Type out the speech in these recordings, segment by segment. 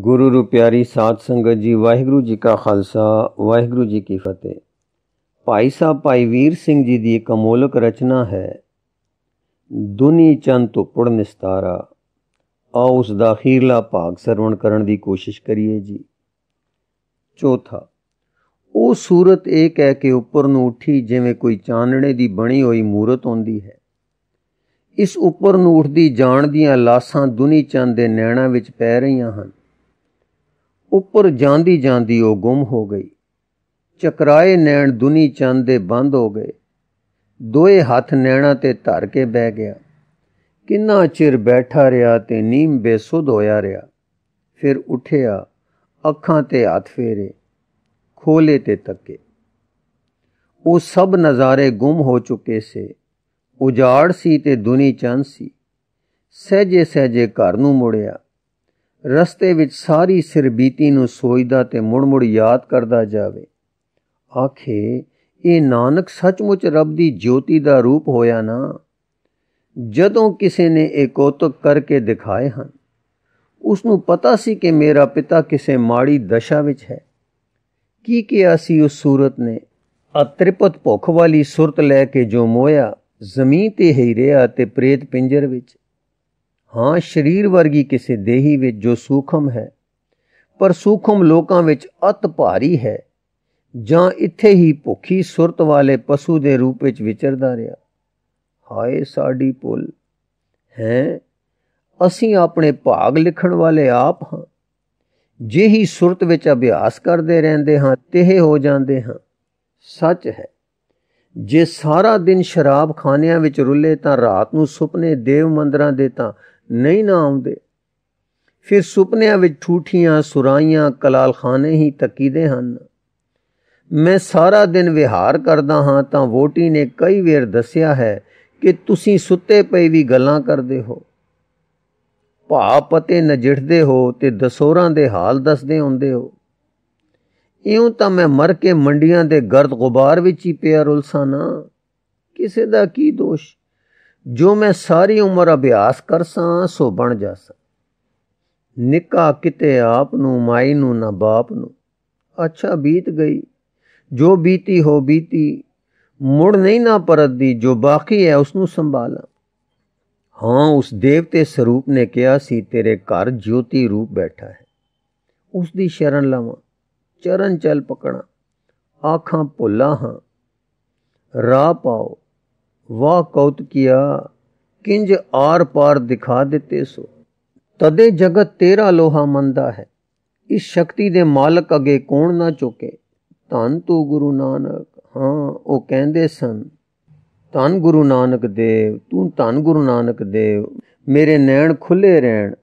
ਗੁਰੂ ਰੂਪਿਆਰੀ ਸਾਧ ਸੰਗਤ ਜੀ ਵਾਹਿਗੁਰੂ ਜੀ ਕਾ ਖਾਲਸਾ ਵਾਹਿਗੁਰੂ ਜੀ ਕੀ ਫਤਿਹ ਭਾਈ ਸਾਹਿਬ ਭਾਈ ਵੀਰ ਸਿੰਘ ਜੀ ਦੀ ਇੱਕ ਅਮੋਲਕ ਰਚਨਾ ਹੈ ਦੁਨੀ ਚੰਦ ਤੋਂ ਧੁੱਪੜ ਨਿਸਤਾਰਾ ਆ ਉਸ ਦਾ ਅਖੀਰਲਾ ਭਾਗ ਸਰਵਣ ਕਰਨ ਦੀ ਕੋਸ਼ਿਸ਼ ਕਰੀਏ ਜੀ ਚੌਥਾ ਉਹ ਸੂਰਤ ਇਹ ਕਹਿ ਕੇ ਉੱਪਰ ਨੂੰ ਉੱਠੀ ਜਿਵੇਂ ਕੋਈ ਚਾਨਣੇ ਦੀ ਬਣੀ ਹੋਈ ਮੂਰਤ ਹੁੰਦੀ ਹੈ ਇਸ ਉੱਪਰ ਨੂੰ ਉੱਠਦੀ ਜਾਣ ਦੀਆਂ ਲਾਸਾਂ ਦੁਨੀ ਚੰਦ ਦੇ ਨੈਣਾ ਵਿੱਚ ਪੈ ਰਹੀਆਂ ਹਨ ਉੱਪਰ ਜਾਂਦੀ ਜਾਂਦੀ ਉਹ ਗੁੰਮ ਹੋ ਗਈ ਚਕਰਾਏ ਨੈਣ ਦੁਨੀ ਚੰਦ ਦੇ ਬੰਦ ਹੋ ਗਏ ਦੋਏ ਹੱਥ ਨੈਣਾ ਤੇ ਧਰ ਕੇ ਬਹਿ ਗਿਆ ਕਿੰਨਾ ਚਿਰ ਬੈਠਾ ਰਿਹਾ ਤੇ ਨੀਮ ਬੇਸੁੱਧ ਹੋਇਆ ਰਿਹਾ ਫਿਰ ਉਠਿਆ ਅੱਖਾਂ ਤੇ ਹੱਥ ਫੇਰੇ ਖੋਲੇ ਤੇ ਤੱਕੇ ਉਹ ਸਭ ਨਜ਼ਾਰੇ ਗੁੰਮ ਹੋ ਚੁੱਕੇ ਸੇ ਉਜਾੜ ਸੀ ਤੇ ਦੁਨੀ ਚੰਦ ਸੀ ਸਹਜੇ ਸਹਜੇ ਘਰ ਨੂੰ ਮੁੜਿਆ ਰਸਤੇ ਵਿੱਚ ਸਾਰੀ ਸਿਰਬੀਤੀ ਨੂੰ ਸੋਚਦਾ ਤੇ ਮੁੜ-ਮੁੜ ਯਾਦ ਕਰਦਾ ਜਾਵੇ ਆਖੇ ਇਹ ਨਾਨਕ ਸੱਚਮੁੱਚ ਰੱਬ ਦੀ ਜੋਤੀ ਦਾ ਰੂਪ ਹੋਇਆ ਨਾ ਜਦੋਂ ਕਿਸੇ ਨੇ ਇਹ ਕੋਤਕ ਕਰਕੇ ਦਿਖਾਏ ਹਨ ਉਸ ਨੂੰ ਪਤਾ ਸੀ ਕਿ ਮੇਰਾ ਪਿਤਾ ਕਿਸੇ ਮਾੜੀ ਦਸ਼ਾ ਵਿੱਚ ਹੈ ਕੀ ਕਿਹਾ ਸੀ ਉਸ ਸੂਰਤ ਨੇ ਅਤ੍ਰਿਪਤ ਭੁੱਖ ਵਾਲੀ ਸੁਰਤ ਲੈ ਕੇ ਜੋ ਮੋਇਆ ਜ਼ਮੀਨ ਤੇ ਹੀ ਰਿਹਾ ਤੇ ਪ੍ਰੇਤ ਪਿੰਜਰ ਵਿੱਚ ਹਾਂ ਸਰੀਰ ਵਰਗੀ ਕਿਸੇ ਦੇਹੀ ਵਿੱਚ ਜੋ ਸੂਖਮ ਹੈ ਪਰ ਸੂਖਮ ਲੋਕਾਂ ਵਿੱਚ ਅਤ ਭਾਰੀ ਹੈ ਜਾਂ ਇੱਥੇ ਹੀ ਭੁੱਖੀ ਸੁਰਤ ਵਾਲੇ ਪਸ਼ੂ ਦੇ ਰੂਪ ਵਿੱਚ ਵਿਚਰਦਾ ਰਿਹਾ ਹਾਏ ਸਾਡੀ ਪੁੱਲ ਹੈ ਅਸੀਂ ਆਪਣੇ ਭਾਗ ਲਿਖਣ ਵਾਲੇ ਆਪ ਹਾਂ ਜੇ ਹੀ ਸੁਰਤ ਵਿੱਚ ਅਭਿਆਸ ਕਰਦੇ ਰਹਿੰਦੇ ਹਾਂ ਤੇਹ ਹੋ ਜਾਂਦੇ ਹਾਂ ਸੱਚ ਹੈ ਜੇ ਸਾਰਾ ਦਿਨ ਸ਼ਰਾਬ ਖਾਨਿਆਂ ਵਿੱਚ ਰੁੱਲੇ ਤਾਂ ਰਾਤ ਨੂੰ ਸੁਪਨੇ ਦੇਵ ਮੰਦਰਾਂ ਦੇ ਤਾਂ ਨਹੀਂ ਨਾ ਆਉਂਦੇ ਫਿਰ ਸੁਪਨਿਆਂ ਵਿੱਚ ਠੂਠੀਆਂ ਸੁਰਾਈਆਂ ਕਲਾਲਖਾਨੇ ਹੀ ਤਕੀਦੇ ਹਨ ਮੈਂ ਸਾਰਾ ਦਿਨ ਵਿਹਾਰ ਕਰਦਾ ਹਾਂ ਤਾਂ ਵੋਟੀ ਨੇ ਕਈ ਵੇਰ ਦੱਸਿਆ ਹੈ ਕਿ ਤੁਸੀਂ ਸੁੱਤੇ ਪਏ ਵੀ ਗੱਲਾਂ ਕਰਦੇ ਹੋ ਭਾ ਪਤੇ ਨਜਿੜਦੇ ਹੋ ਤੇ ਦਸੋਰਾਂ ਦੇ ਹਾਲ ਦੱਸਦੇ ਹੁੰਦੇ ਹੋ ਇਉਂ ਤਾਂ ਮੈਂ ਮਰ ਕੇ ਮੰਡੀਆਂ ਦੇ ਗਰਦ ਗੁਬਾਰ ਵਿੱਚ ਹੀ ਪਿਆ ਰੁਲਸਾਂ ਨਾ ਕਿਸੇ ਦਾ ਕੀ ਦੋਸ਼ ਜੋ ਮੈਂ ਸਾਰੀ ਉਮਰ ਅਭਿਆਸ ਕਰਸਾਂ ਸੋ ਬਣ ਜਾਸਾਂ ਨਿਕਾ ਕਿਤੇ ਆਪ ਨੂੰ ਮਾਈ ਨੂੰ ਨਾ ਬਾਪ ਨੂੰ ਅੱਛਾ ਬੀਤ ਗਈ ਜੋ ਬੀਤੀ ਹੋ ਬੀਤੀ ਮੁੜ ਨਹੀਂ ਨਾ ਪਰਤਦੀ ਜੋ ਬਾਕੀ ਹੈ ਉਸ ਨੂੰ ਸੰਭਾਲਾਂ ਹਾਂ ਉਸ ਦੇਵਤੇ ਸਰੂਪ ਨੇ ਕਿਹਾ ਸੀ ਤੇਰੇ ਘਰ ਜੋਤੀ ਰੂਪ ਬੈਠਾ ਹੈ ਉਸ ਦੀ ਸ਼ਰਨ ਲਵਾਂ ਚਰਨ ਚਲ ਪਕਣਾ ਆਖਾਂ ਭੁੱਲਾ ਹਾਂ ਰਾਹ ਪਾਓ ਵਾਹ ਕੌਤ ਕੀਆ ਕਿੰਜ ਆਰ ਪਾਰ ਦਿਖਾ ਦਿੱਤੇ ਸੋ ਤਦੇ ਜਗਤ ਤੇਰਾ ਲੋਹਾ ਮੰਦਾ ਹੈ ਇਸ ਸ਼ਕਤੀ ਦੇ ਮਾਲਕ ਅਗੇ ਕੋਣ ਨਾ ਚੁਕੇ ਧੰਨ ਤੂੰ ਗੁਰੂ ਨਾਨਕ ਹਾਂ ਉਹ ਕਹਿੰਦੇ ਸਨ ਧੰਨ ਗੁਰੂ ਨਾਨਕ ਦੇਵ ਤੂੰ ਧੰਨ ਗੁਰੂ ਨਾਨਕ ਦੇਵ ਮੇਰੇ ਨੈਣ ਖੁੱਲੇ ਰਹਿਣ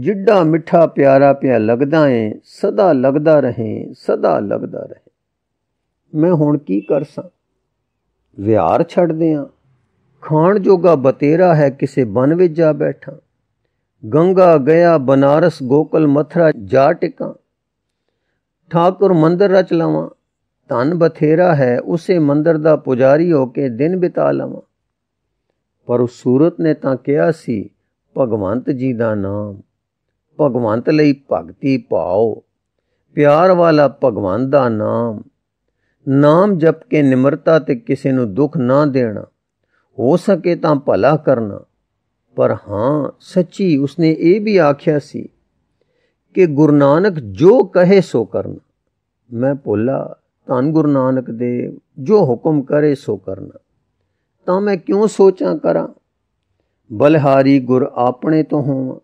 ਜਿੱਡਾ ਮਿੱਠਾ ਪਿਆਰਾ ਪਿਆ ਲੱਗਦਾ ਏ ਸਦਾ ਲੱਗਦਾ ਰਹੇ ਸਦਾ ਲੱਗਦਾ ਰਹੇ ਮੈਂ ਹੁਣ ਕੀ ਕਰਸਾਂ ਵਿਹਾਰ ਛੱਡ ਦਿਆਂ ਖਾਣ ਜੋਗਾ ਬਤੇਰਾ ਹੈ ਕਿਸੇ ਬਨ ਵਿੱਚ ਜਾ ਬੈਠਾ ਗੰਗਾ ਗਿਆ ਬਨਾਰਸ ਗੋਕਲ ਮਥਰਾ ਜਾ ਟਿਕਾਂ ਠਾਕੁਰ ਮੰਦਰ ਰਚ ਲਵਾਂ ਧਨ ਬਥੇਰਾ ਹੈ ਉਸੇ ਮੰਦਰ ਦਾ ਪੁਜਾਰੀ ਹੋ ਕੇ ਦਿਨ ਬਿਤਾ ਲਵਾਂ ਪਰ ਉਸ ਸੂਰਤ ਨੇ ਤਾਂ ਕਿਹਾ ਸੀ ਭਗਵੰਤ ਜੀ ਦਾ ਨਾਮ ਭਗਵੰਤ ਲਈ ਭਗਤੀ ਪਾਓ ਪਿਆਰ ਵਾਲਾ ਭਗਵੰਤ ਦਾ ਨਾਮ ਨਾਮ ਜਪ ਕੇ ਨਿਮਰਤਾ ਤੇ ਕਿਸੇ ਨੂੰ ਦੁੱਖ ਨਾ ਦੇਣਾ ਹੋ ਸਕੇ ਤਾਂ ਭਲਾ ਕਰਨਾ ਪਰ ਹਾਂ ਸੱਚੀ ਉਸਨੇ ਇਹ ਵੀ ਆਖਿਆ ਸੀ ਕਿ ਗੁਰੂ ਨਾਨਕ ਜੋ ਕਹੇ ਸੋ ਕਰਨਾ ਮੈਂ ਭੋਲਾ ਤਾਂ ਗੁਰੂ ਨਾਨਕ ਦੇ ਜੋ ਹੁਕਮ ਕਰੇ ਸੋ ਕਰਨਾ ਤਾਂ ਮੈਂ ਕਿਉਂ ਸੋਚਾਂ ਕਰਾਂ ਬਲਿਹਾਰੀ ਗੁਰ ਆਪਣੇ ਤੋਂ ਹੋਵਾਂ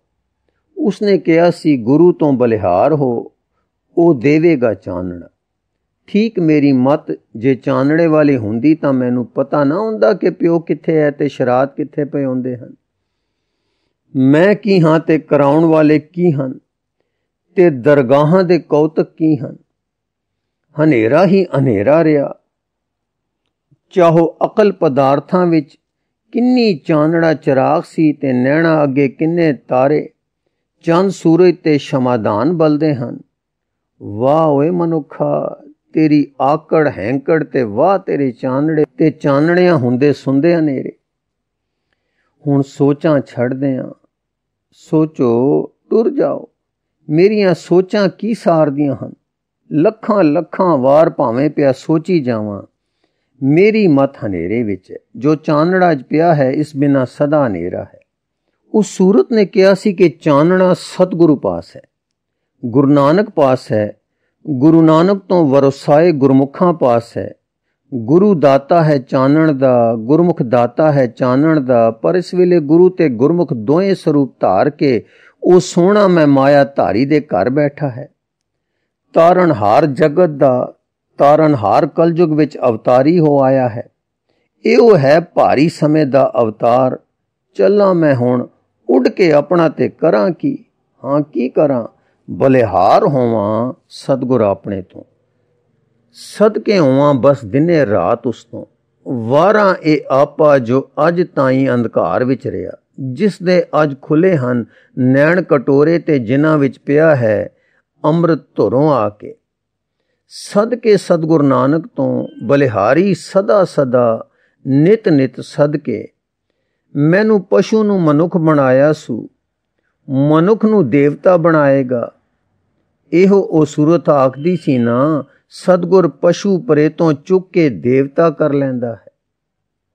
ਉਸਨੇ ਕਿਹਾ ਸੀ ਗੁਰੂ ਤੋਂ ਬਲਿਹਾਰ ਹੋ ਉਹ ਦੇਵੇਗਾ ਚਾਨਣਾ ਠੀਕ ਮੇਰੀ ਮਤ ਜੇ ਚਾਨਣੇ ਵਾਲੀ ਹੁੰਦੀ ਤਾਂ ਮੈਨੂੰ ਪਤਾ ਨਾ ਹੁੰਦਾ ਕਿ ਪਿਓ ਕਿੱਥੇ ਹੈ ਤੇ ਸ਼ਰਾਤ ਕਿੱਥੇ ਪਏ ਹੁੰਦੇ ਹਨ ਮੈਂ ਕੀ ਹਾਂ ਤੇ ਕਰਾਉਣ ਵਾਲੇ ਕੀ ਹਨ ਤੇ ਦਰਗਾਹਾਂ ਦੇ ਕੌਤਕ ਕੀ ਹਨ ਹਨੇਰਾ ਹੀ ਹਨੇਰਾ ਰਿਹਾ ਚਾਹੋ ਅਕਲ ਪਦਾਰਥਾਂ ਵਿੱਚ ਕਿੰਨੀ ਚਾਨਣਾ ਚਿਰਾਗ ਸੀ ਤੇ ਨੈਣਾ ਅੱਗੇ ਕਿੰਨੇ ਤਾਰੇ ਚੰਦ ਸੂਰਜ ਤੇ ਸ਼ਮਾਦਾਨ ਬਲਦੇ ਹਨ ਵਾਹ ਓਏ ਮਨੁੱਖਾ ਤੇਰੀ ਆਕੜ ਹੈਂਕੜ ਤੇ ਵਾਹ ਤੇਰੇ ਚਾਨੜੇ ਤੇ ਚਾਨਣਿਆਂ ਹੁੰਦੇ ਸੁੰਦੇ ਹਨੇਰੇ ਹੁਣ ਸੋਚਾਂ ਛੱਡਦੇ ਆ ਸੋਚੋ ਟੁਰ ਜਾਓ ਮੇਰੀਆਂ ਸੋਚਾਂ ਕੀ ਸਾਰਦੀਆਂ ਹਨ ਲੱਖਾਂ ਲੱਖਾਂ ਵਾਰ ਭਾਵੇਂ ਪਿਆ ਸੋਚੀ ਜਾਵਾਂ ਮੇਰੀ ਮਤ ਹਨੇਰੇ ਵਿੱਚ ਹੈ ਜੋ ਚਾਨਣਾ ਜ ਪਿਆ ਹੈ ਇਸ ਬਿਨਾ ਸਦਾ ਹਨੇਰਾ ਹੈ ਉਸ ਸੂਰਤ ਨੇ ਕਿਹਾ ਸੀ ਕਿ ਚਾਨਣਾ ਸਤਿਗੁਰੂ ਪਾਸ ਹੈ ਗੁਰੂ ਨਾਨਕ ਪਾਸ ਹੈ ਗੁਰੂ ਨਾਨਕ ਤੋਂ ਵਰਸਾਏ ਗੁਰਮੁਖਾਂ ਪਾਸ ਹੈ ਗੁਰੂ ਦਾਤਾ ਹੈ ਚਾਨਣ ਦਾ ਗੁਰਮੁਖ ਦਾਤਾ ਹੈ ਚਾਨਣ ਦਾ ਪਰ ਇਸ ਵੇਲੇ ਗੁਰੂ ਤੇ ਗੁਰਮੁਖ ਦੋਵੇਂ ਸਰੂਪ ਧਾਰ ਕੇ ਉਹ ਸੋਹਣਾ ਮੈਂ ਮਾਇਆ ਧਾਰੀ ਦੇ ਘਰ ਬੈਠਾ ਹੈ ਤਾਰਨਹਾਰ ਜਗਤ ਦਾ ਤਾਰਨਹਾਰ ਕਲਯੁਗ ਵਿੱਚ ਅਵਤਾਰੀ ਹੋ ਆਇਆ ਹੈ ਇਹ ਉਹ ਹੈ ਭਾਰੀ ਸਮੇਂ ਦਾ ਅਵਤਾਰ ਚੱਲਾਂ ਮੈਂ ਹੁਣ ਉੱਡ ਕੇ ਆਪਣਾ ਤੇ ਕਰਾਂ ਕੀ ਹਾਂ ਕੀ ਕਰਾਂ ਬਲਿਹਾਰ ਹੋਵਾਂ ਸਤਗੁਰ ਆਪਣੇ ਤੋਂ ਸਦਕੇ ਹੋਵਾਂ ਬਸ ਦਿਨੇ ਰਾਤ ਉਸ ਤੋਂ ਵਾਰਾਂ ਇਹ ਆਪਾ ਜੋ ਅਜ ਤਾਈਂ ਅੰਧਕਾਰ ਵਿੱਚ ਰਿਹਾ ਜਿਸ ਦੇ ਅੱਜ ਖੁੱਲੇ ਹਨ ਨੈਣ ਕਟੋਰੇ ਤੇ ਜਿਨ੍ਹਾਂ ਵਿੱਚ ਪਿਆ ਹੈ ਅੰਮ੍ਰਿਤ ਧਰੋਂ ਆ ਕੇ ਸਦਕੇ ਸਤਗੁਰ ਨਾਨਕ ਤੋਂ ਬਲਿਹਾਰੀ ਸਦਾ ਸਦਾ ਨਿਤ ਨਿਤ ਸਦਕੇ ਮੈਨੂੰ ਪਸ਼ੂ ਨੂੰ ਮਨੁੱਖ ਬਣਾਇਆ ਸੂ ਮਨੁੱਖ ਨੂੰ ਦੇਵਤਾ ਬਣਾਏਗਾ ਇਹੋ ਉਹ ਸੂਰਤ ਆਖਦੀ ਸੀ ਨਾ ਸਤਗੁਰ ਪਸ਼ੂ ਤੋਂ ਚੁੱਕ ਕੇ ਦੇਵਤਾ ਕਰ ਲੈਂਦਾ ਹੈ